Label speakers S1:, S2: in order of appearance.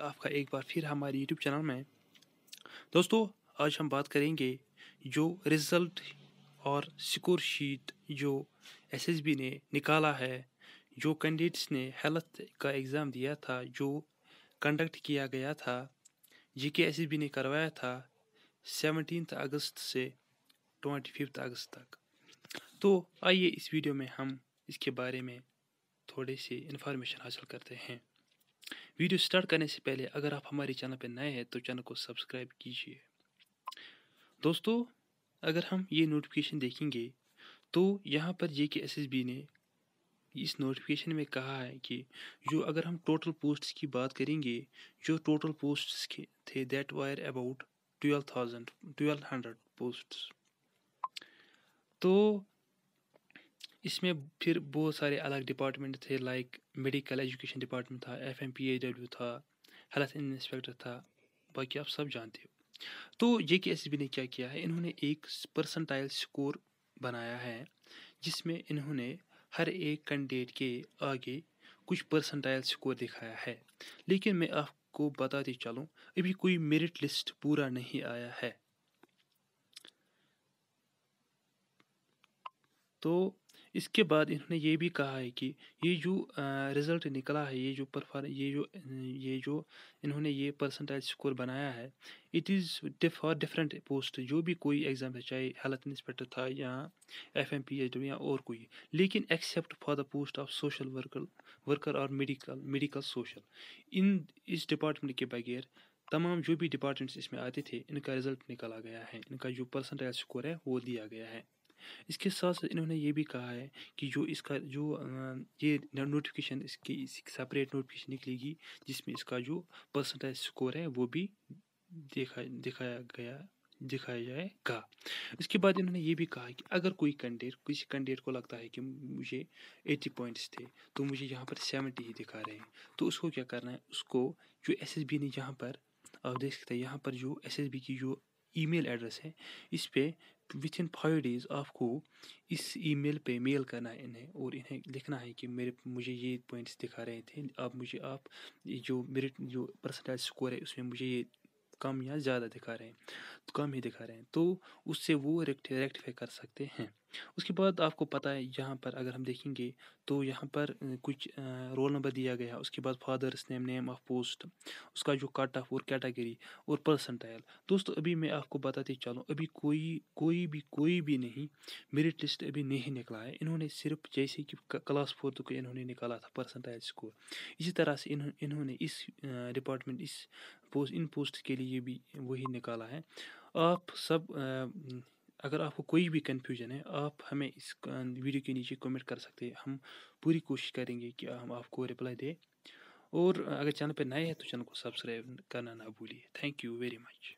S1: आपका एक बार फिर हमारे यूट्यूब चैनल में दोस्तों आज हम बात करेंगे जो रिज़ल्ट और स्कोर शीट जो एसएसबी ने निकाला है जो कैंडिडेट्स ने हेल्थ का एग्ज़ाम दिया था जो कंडक्ट किया गया था जे के एस ने करवाया था सेवनटीन अगस्त से ट्वेंटी फिफ्थ अगस्त तक तो आइए इस वीडियो में हम इसके बारे में थोड़े से इन्फॉर्मेशन हासिल करते हैं वीडियो स्टार्ट करने से पहले अगर आप हमारे चैनल पर नए हैं तो चैनल को सब्सक्राइब कीजिए दोस्तों अगर हम ये नोटिफिकेशन देखेंगे तो यहाँ पर जे के एस एस बी ने इस नोटिफिकेशन में कहा है कि जो अगर हम टोटल पोस्ट्स की बात करेंगे जो टोटल पोस्ट्स के थे that were about twelve thousand twelve hundred posts तो इसमें फिर बहुत सारे अलग डिपार्टमेंट थे लाइक मेडिकल एजुकेशन डिपार्टमेंट था F M P A W था हेल्थ इंस्पेक्टर था बाकी आप सब जानते हो तो जे के एस बी ने क्या किया है इन्होंने एक परसेंटाइल स्कोर बनाया है जिसमें इन्होंने हर एक कैंडिडेट के आगे कुछ परसेंटाइल स्कोर दिखाया है लेकिन मैं आपको बताते चलूँ अभी कोई मेरिट लिस्ट पूरा नहीं आया है तो इसके बाद इन्होंने ये भी कहा है कि ये जो रिज़ल्ट निकला है ये जो परफॉर्म ये जो ये जो इन्होंने ये परसेंटाइज स्कोर बनाया है it is for different post जो भी कोई एग्ज़ाम है चाहे हेल्थ इंस्पेक्टर था या F M P H W या और कोई लेकिन except for the post of social worker worker और मेडिकल मेडिकल सोशल इन इस डिपार्टमेंट के बगैर तमाम जो भी डिपार्टमेंट्स इसमें आते थे इनका रिज़ल्ट निकाला गया है इनका जो परसेंटेज स्कोर है वो दिया गया है इसके साथ साथ इन्होंने ये भी कहा है कि जो इसका जो ये नोटिफिकेशन इसकी सेपरेट नोटिफिकेशन निकलेगी जिसमें इसका जो परसेंटेज स्कोर है वो भी देखा दिखाया गया दिखाया जाएगा इसके बाद इन्होंने ये भी कहा कि अगर कोई कैंडिडेट किसी कैंडिडेट को लगता है कि मुझे एटी पॉइंट्स थे तो मुझे यहाँ पर सेवेंटी ही दिखा रहे हैं तो उसको क्या करना है उसको जो एस ने यहाँ पर आप देख सकते हैं यहाँ पर जो एस की जो ईमेल एड्रेस है इस पर विथ इन फाइव डेज़ आपको इस ईमेल पे मेल करना है इन्हें और इन्हें लिखना है कि मेरे मुझे ये पॉइंट्स दिखा रहे थे अब मुझे आप जो मेरे जो परसेंटेज स्कोर है उसमें मुझे ये कम या ज़्यादा दिखा रहे हैं तो कम ही दिखा रहे हैं तो उससे वो रेक्ट रेक्टिफाई कर सकते हैं उसके बाद आपको पता है यहाँ पर अगर हम देखेंगे तो यहाँ पर कुछ रोल नंबर दिया गया उसके बाद father's name name of post उसका जो कट ऑफ और कैटेगरी और परसेंटाइल दोस्तों अभी मैं आपको बताते चलूँ अभी कोई कोई भी कोई भी नहीं मेरिट लिस्ट अभी नहीं निकला है इन्होंने सिर्फ जैसे कि क्लास फोर्थ को इन्होंने निकाला था परसेंटाइल स्कोर इसी तरह से इन्होंने इस डिपार्टमेंट इस पोस्ट इन पोस्ट के लिए भी वही निकाला है आप सब अगर आपको कोई भी कन्फ्यूजन है आप हमें इस वीडियो के नीचे कमेंट कर सकते हैं हम पूरी कोशिश करेंगे कि हम आपको रिप्लाई दें और अगर चैनल पर नए हैं तो चैनल को सब्सक्राइब करना ना भूलिए थैंक यू वेरी मच